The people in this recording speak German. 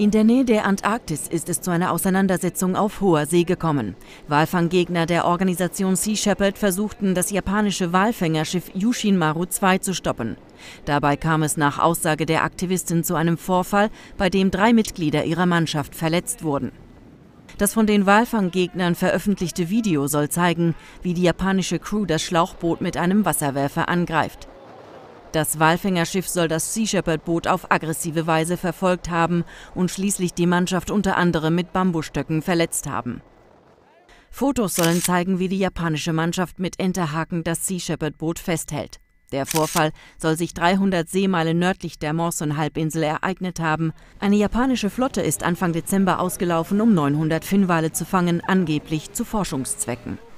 In der Nähe der Antarktis ist es zu einer Auseinandersetzung auf hoher See gekommen. Walfanggegner der Organisation Sea Shepherd versuchten, das japanische Walfängerschiff Yushin Maru 2 zu stoppen. Dabei kam es nach Aussage der Aktivisten zu einem Vorfall, bei dem drei Mitglieder ihrer Mannschaft verletzt wurden. Das von den Walfanggegnern veröffentlichte Video soll zeigen, wie die japanische Crew das Schlauchboot mit einem Wasserwerfer angreift. Das Walfängerschiff soll das Sea Shepherd-Boot auf aggressive Weise verfolgt haben und schließlich die Mannschaft unter anderem mit Bambusstöcken verletzt haben. Fotos sollen zeigen, wie die japanische Mannschaft mit Enterhaken das Sea Shepherd-Boot festhält. Der Vorfall soll sich 300 Seemeilen nördlich der Morson-Halbinsel ereignet haben. Eine japanische Flotte ist Anfang Dezember ausgelaufen, um 900 Finnwale zu fangen, angeblich zu Forschungszwecken.